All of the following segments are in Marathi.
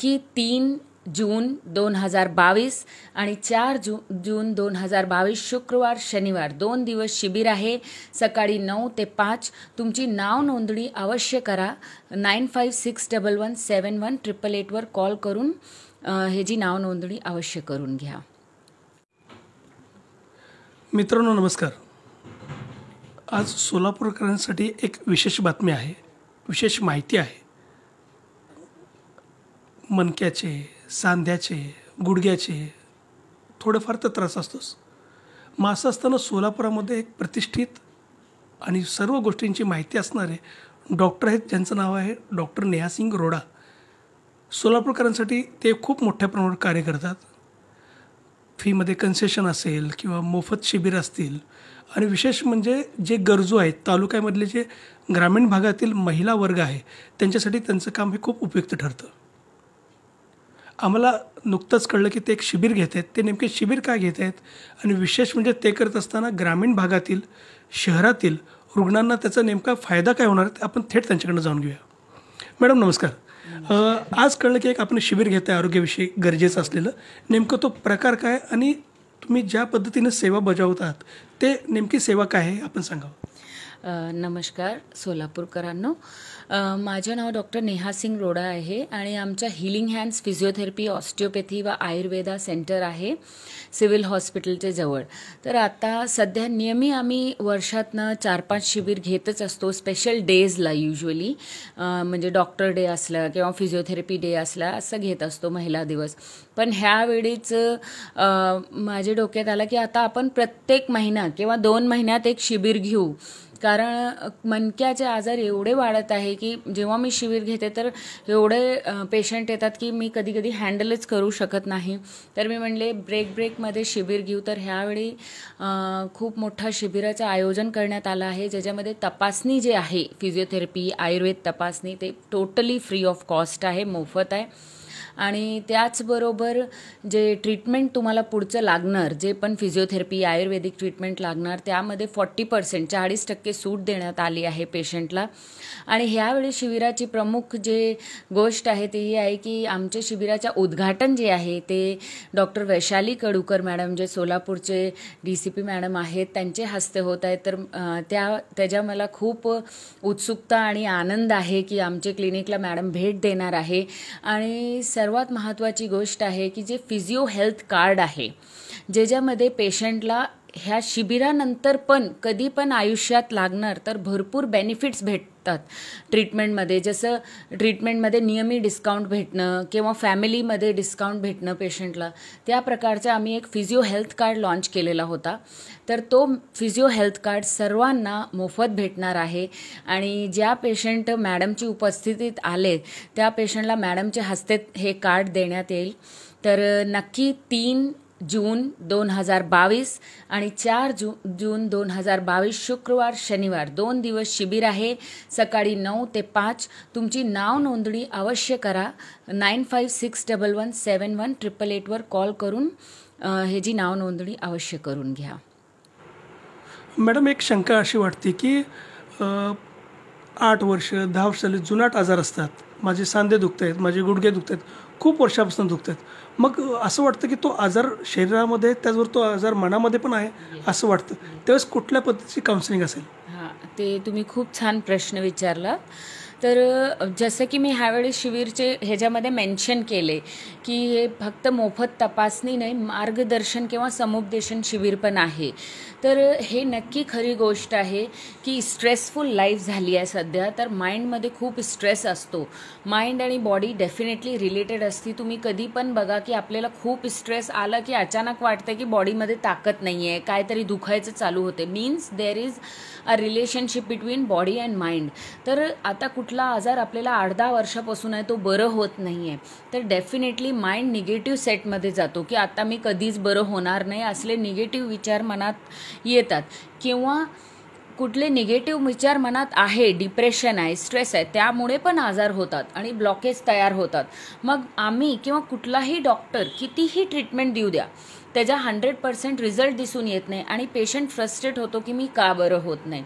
की तीन जून दोन हजार बावीस आणि चार जू जून दोन हजार बावीस शुक्रवार शनिवार दोन दिवस शिबिर आहे सकाळी नऊ ते पाच तुमची नाव नोंदणी अवश्य करा nine five six double one seven one triple एटवर कॉल करून ह्याची नाव नोंदणी अवश्य करून घ्या मित्रांनो नमस्कार आज सोलापूरकरांसाठी एक विशेष बातमी आहे विशेष माहिती आहे मणक्याचे सांध्याचे गुडघ्याचे थोडंफार तर त्रास असतोच मग असं असताना सोलापुरामध्ये एक प्रतिष्ठित आणि सर्व गोष्टींची माहिती असणारे डॉक्टर आहेत ज्यांचं नाव आहे डॉक्टर नेहासिंग रोडा सोलापूरकरांसाठी ते खूप मोठ्या प्रमाणात कार्य करतात फीमध्ये कन्सेशन असेल किंवा मोफत शिबिर असतील आणि विशेष म्हणजे जे गरजू आहेत तालुक्यामधले जे ग्रामीण भागातील महिला वर्ग आहे त्यांच्यासाठी त्यांचं काम हे खूप उपयुक्त ठरतं आम्हाला नुकतंच कळलं की ते एक शिबिर घेत आहेत ते नेमके शिबिर काय घेत आहेत आणि विशेष म्हणजे ते करत असताना ग्रामीण भागातील शहरातील रुग्णांना त्याचा नेमका फायदा काय होणार ते आपण थेट त्यांच्याकडनं जाऊन घेऊया मॅडम नमस्कार आज कळलं की एक आपण शिबिर घेत आहे आरोग्याविषयी गरजेचं असलेलं नेमकं तो प्रकार काय आणि तुम्ही ज्या पद्धतीनं सेवा बजावत आहात ते नेमकी सेवा काय आहे आपण सांगावं नमस्कार सोलापूरकरांनो माझं नाव डॉक्टर नेहा सिंग रोडा आहे आणि आमच्या हिलिंग हँड्स फिजिओथेरपी ऑस्टिओपॅथी व आयुर्वेदा सेंटर आहे सिव्हिल हॉस्पिटलच्या जवळ तर आता सध्या नियमी आम्ही वर्षातनं चार पाच शिबीर घेतच असतो स्पेशल डेजला युजली म्हणजे डॉक्टर डे असला किंवा फिजिओथेरपी डे असला असं घेत असतो महिला दिवस पण ह्यावेळीच माझ्या डोक्यात आलं की आता आपण प्रत्येक महिना किंवा दोन महिन्यात एक शिबीर घेऊ कारण मनक्याचे आजार एवढे वाढत आहे की जेव्हा मी शिबिर घेते तर एवढे पेशंट येतात की मी कधी कधी हँडलच करू शकत नाही तर मी म्हणले ब्रेक ब्रेकमध्ये शिबिर घेऊ तर ह्यावेळी खूप मोठा शिबिराचं आयोजन करण्यात आलं आहे ज्याच्यामध्ये तपासणी जे आहे फिजिओथेरपी आयुर्वेद तपासणी ते टोटली फ्री ऑफ कॉस्ट आहे मोफत आहे आणि त्याचबरोबर जे ट्रीटमेंट तुम्हाला पुढचं लागणार जे पण फिजिओथेरपी आयुर्वेदिक ट्रीटमेंट लागणार त्यामध्ये फॉर्टी पर्सेंट चाळीस टक्के सूट देण्यात आली आहे पेशंटला आणि ह्यावेळी शिबिराची प्रमुख जे गोष्ट आहे ती ही आहे की आमच्या शिबिराच्या उद्घाटन जे आहे ते डॉक्टर वैशाली कडूकर मॅडम जे सोलापूरचे डी सी पी मॅडम आहेत त्यांचे हस्ते होत आहे तर त्या त्याच्या मला खूप उत्सुकता आणि आनंद आहे की आमचे क्लिनिकला मॅडम भेट देणार आहे आणि सर्वात महत्त्वाची गोष्ट आहे की जे फिजिओ हेल्थ कार्ड आहे ज्याच्यामध्ये पेशंटला ह्या शिबिरानंतर पण कधी पण आयुष्यात लागणार तर भरपूर बेनिफिट्स भेटतात ट्रीटमेंटमध्ये जसं ट्रीटमेंटमध्ये नियमित डिस्काउंट भेटणं किंवा फॅमिलीमध्ये डिस्काउंट भेटणं पेशंटला त्या प्रकारचं आम्ही एक फिजिओ हेल्थ कार्ड लॉन्च केलेला होता तर तो फिजिओ हेल्थ कार्ड सर्वांना मोफत भेटणार आहे आणि ज्या पेशंट मॅडमची उपस्थितीत आले त्या पेशंटला मॅडमच्या हस्ते हे कार्ड देण्यात येईल तर नक्की तीन जून दोन हजार बावीस आणि चार जू जून दोन हजार बावीस शुक्रवार शनिवार दोन दिवस शिबिर आहे सकाळी नऊ ते पाच तुमची नाव नोंदणी अवश्य करा nine five six double one seven one triple एटवर कॉल करून ह्याची नाव नोंदणी अवश्य करून घ्या मॅडम एक शंका अशी वाटते की आठ वर्ष दहा वर्षाले जुनाट आजार असतात माझे सांधे दुखत आहेत माझे गुडघे दुखत आहेत खूप वर्षापासून दुखत मग असं वाटतं की तो आजार शरीरामध्ये त्याचबरोबर तो आजार मनामध्ये पण आहे असं वाटतं त्यावेळेस कुठल्या पद्धतीची काउन्सिलिंग असेल हां ते तुम्ही खूप छान प्रश्न विचारला तर जसं की मी ह्यावेळी शिबिरचे ह्याच्यामध्ये मेन्शन केले की हे फक्त मोफत तपासणी नाही मार्गदर्शन किंवा समुपदेशन शिबिर पण आहे तर हे नक्की खरी गोष्ट आहे की स्ट्रेसफुल लाईफ झाली आहे सध्या तर माइंडमध्ये खूप स्ट्रेस असतो माइंड आणि बॉडी डेफिनेटली रिलेटेड असते तुम्ही कधी पण बघा की आपल्याला खूप स्ट्रेस आला की अचानक वाटतं की बॉडीमध्ये ताकद नाही आहे काहीतरी दुखायचं चालू होते means there is a relationship between body and mind तर आता कुठला आजार आपल्याला आठ दहा वर्षापासून आहे तो बरं होत नाही आहे तर डेफिनेटली माइंड निगेटिव्ह सेटमध्ये जातो की आता मी कधीच बरं होणार नाही असले निगेटिव्ह विचार मनात येतात किंवा कुठले निगेटिव्ह विचार मनात आहे डिप्रेशन आहे स्ट्रेस आहे त्यामुळे पण आजार होतात आणि ब्लॉकेज तयार होतात मग आम्ही किंवा कुठलाही डॉक्टर कितीही ट्रीटमेंट देऊ द्या त्याचा हंड्रेड पर्सेंट रिझल्ट दिसून येत नाही आणि पेशंट फ्रस्ट्रेट होतो की मी का बरं होत नाही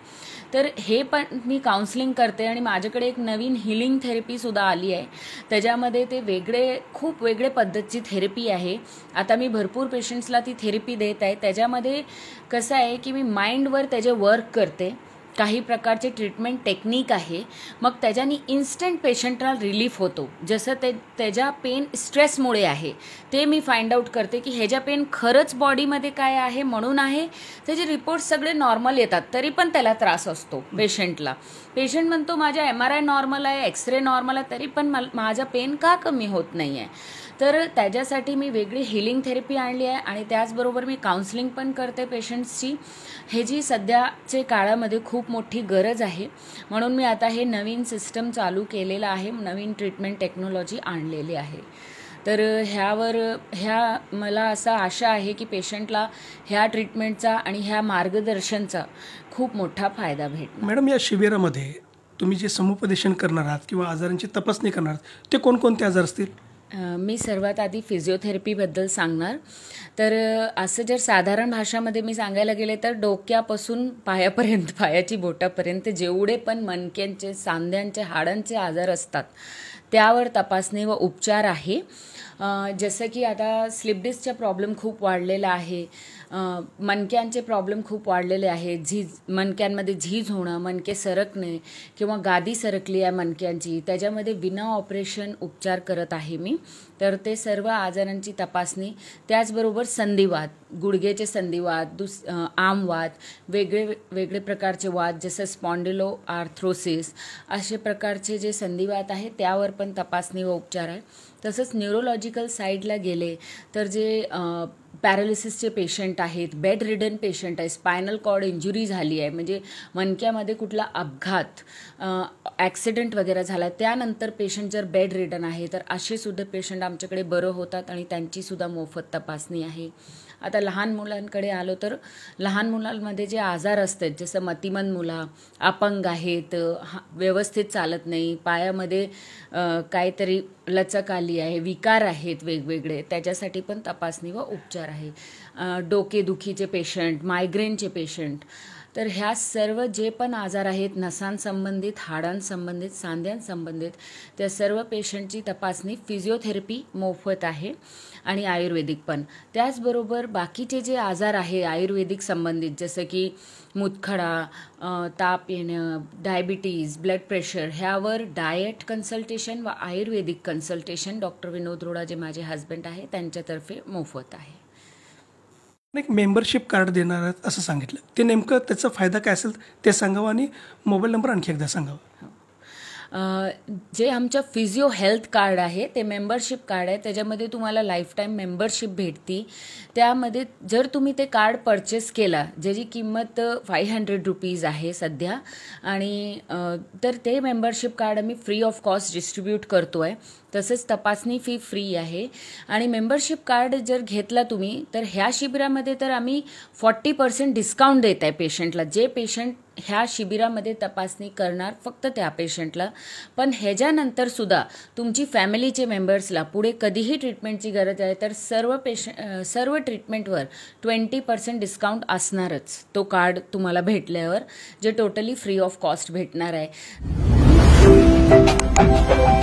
तर हे पण मी काउन्सलिंग करते आणि माझ्याकडे एक नवीन हिलिंग थेरपीसुद्धा आली आहे त्याच्यामध्ये ते वेगळे खूप वेगळे पद्धतीची थेरपी आहे आता मी भरपूर पेशंट्सला ती थेरपी देत आहे त्याच्यामध्ये कसं आहे की मी माइंडवर त्याचे वर्क करते काही प्रकारचे ट्रीटमेंट टेक्निक आहे मग त्याच्यानी इन्स्टंट पेशंटला रिलीफ होतो जसं ते त्याच्या पेन स्ट्रेसमुळे आहे ते मी फाइंड आउट करते की ह्याच्या पेन खरंच बॉडीमध्ये काय आहे म्हणून आहे त्याचे रिपोर्ट सगळे नॉर्मल येतात तरी पण त्याला त्रास असतो पेशंटला पेशंट म्हणतो माझ्या एम आर आय नॉर्मल आहे एक्स रे नॉर्मल आहे तरी पण मला माझा पेन का कमी होत नाही आहे तर त्याच्यासाठी मी वेगळी हिलिंग थेरपी आणली आहे आणि त्याचबरोबर मी काउन्सलिंग पण करते पेशंट्सची हे जी सध्याचे काळामध्ये खूप मोठी गरज आहे म्हणून मी आता हे नवीन सिस्टम चालू केलेलं आहे नवीन ट्रीटमेंट टेक्नॉलॉजी आणलेली आहे तर ह्यावर ह्या मला असा आशा आहे की पेशंटला ह्या ट्रीटमेंटचा आणि ह्या मार्गदर्शनचा खूप मोठा फायदा भेट मॅडम या शिबिरामध्ये तुम्ही जे समुपदेशन करणार आहात किंवा आजारांची तपासणी करणार आहात ते कोणकोणते आजार असतील मी सर्वात आधी फिजिओथेरपीबद्दल सांगणार तर असं जर साधारण भाषामध्ये मी सांगायला गेले तर डोक्यापासून पायापर्यंत पायाची बोटापर्यंत जेवढे पण मणक्यांचे सांध्यांचे हाडांचे आजार असतात त्यावर तपासणी व उपचार आहे जसं की आता स्लिप प्रॉब्लेम खूप वाढलेला आहे मणक्यांचे प्रॉब्लेम खूप वाढलेले आहेत झीज मणक्यांमध्ये झीज होणं मणके सरकणे किंवा गादी सरकली आहे मणक्यांची त्याच्यामध्ये विना ऑपरेशन उपचार करत आहे मी तर ते सर्व आजारांची तपासणी त्याचबरोबर संधिवात गुडघेचे संधिवात दुस आमवाद वेगळे वेगळे प्रकारचे वाद जसं स्पॉन्डिलो आर्थ्रोसिस असे प्रकारचे जे संधिवात आहे त्यावर पण तपासणी व उपचार आहे तसंच न्यूरोलॉजिकल साईडला गेले तर जे पॅरालिसिसचे पेशंट आहेत बेड रिडन पेशंट आहे स्पायनल कॉर्ड इंजुरी झाली आहे म्हणजे मनक्यामध्ये कुठला अपघात ॲक्सिडेंट वगैरे झाला त्यानंतर पेशंट जर बेड रिडन आहे तर असेसुद्धा पेशंट आमच्याकडे बरं होतात आणि त्यांचीसुद्धा मोफत तपासणी आहे आता लहान मुलांकडे आलो तर लहान मुलांमध्ये जे आजार असतात जसं मतिमन मुला अपंग आहेत व्यवस्थित चालत नाही पायामध्ये काहीतरी लचक आली आहे विकार आहेत वेगवेगळे त्याच्यासाठी पण तपासणी व उपचार आहे डोकेदुखीचे पेशंट मायग्रेनचे पेशंट तर ह्या सर्व जे पण आजार आहेत नसांसंबंधित हाडांसंबंधित सांध्यांसंबंधित त्या सर्व पेशंटची तपासणी फिजिओथेरपी मोफत आहे आणि आयुर्वेदिक पण त्याचबरोबर बाकीचे जे आजार आहे आयुर्वेदिक संबंधित जसं की मुतखडा ताप येणं डायबिटीज ब्लड प्रेशर ह्यावर डायट कन्सल्टेशन व आयुर्वेदिक कन्सल्टेशन डॉक्टर विनोद रोडा जे माझे हजबंड आहे त्यांच्यातर्फे मोफत आहे एक मेंबरशिप कार्ड देणार आहेत असं सांगितलं ते नेमकं त्याचा फायदा काय असेल ते सांगावं आणि मोबाईल नंबर आणखी एकदा सांगावं जे आमच्या फिजिओ हेल्थ कार्ड आहे ते मेंबरशिप कार्ड आहे त्याच्यामध्ये तुम्हाला लाईफटाईम मेंबरशिप भेटती त्यामध्ये जर तुम्ही ते कार्ड परचेस केला ज्याची किंमत फाईव्ह हंड्रेड रुपीज आहे सध्या आणि तर ते मेंबरशिप कार्ड आम्ही फ्री ऑफ कॉस्ट डिस्ट्रीब्यूट करतो आहे तसंच तपासणी फी फ्री आहे आणि मेंबरशिप कार्ड जर घेतला तुम्ही तर ह्या शिबिरामध्ये तर आम्ही फॉर्टी पर्सेंट डिस्काउंट देत आहे पेशंटला जे पेशंट ह्या शिबिरामध्ये तपासणी करणार फक्त त्या पेशंटला पण ह्याच्यानंतरसुद्धा सुद्धा तुमची फॅमिलीचे मेंबर्सला पुढे कधीही ट्रीटमेंटची गरज आहे तर सर्व पेश सर्व ट्रीटमेंटवर ट्वेंटी पर्सेंट डिस्काउंट असणारच तो कार्ड तुम्हाला भेटल्यावर जे टोटली फ्री ऑफ कॉस्ट भेटणार आहे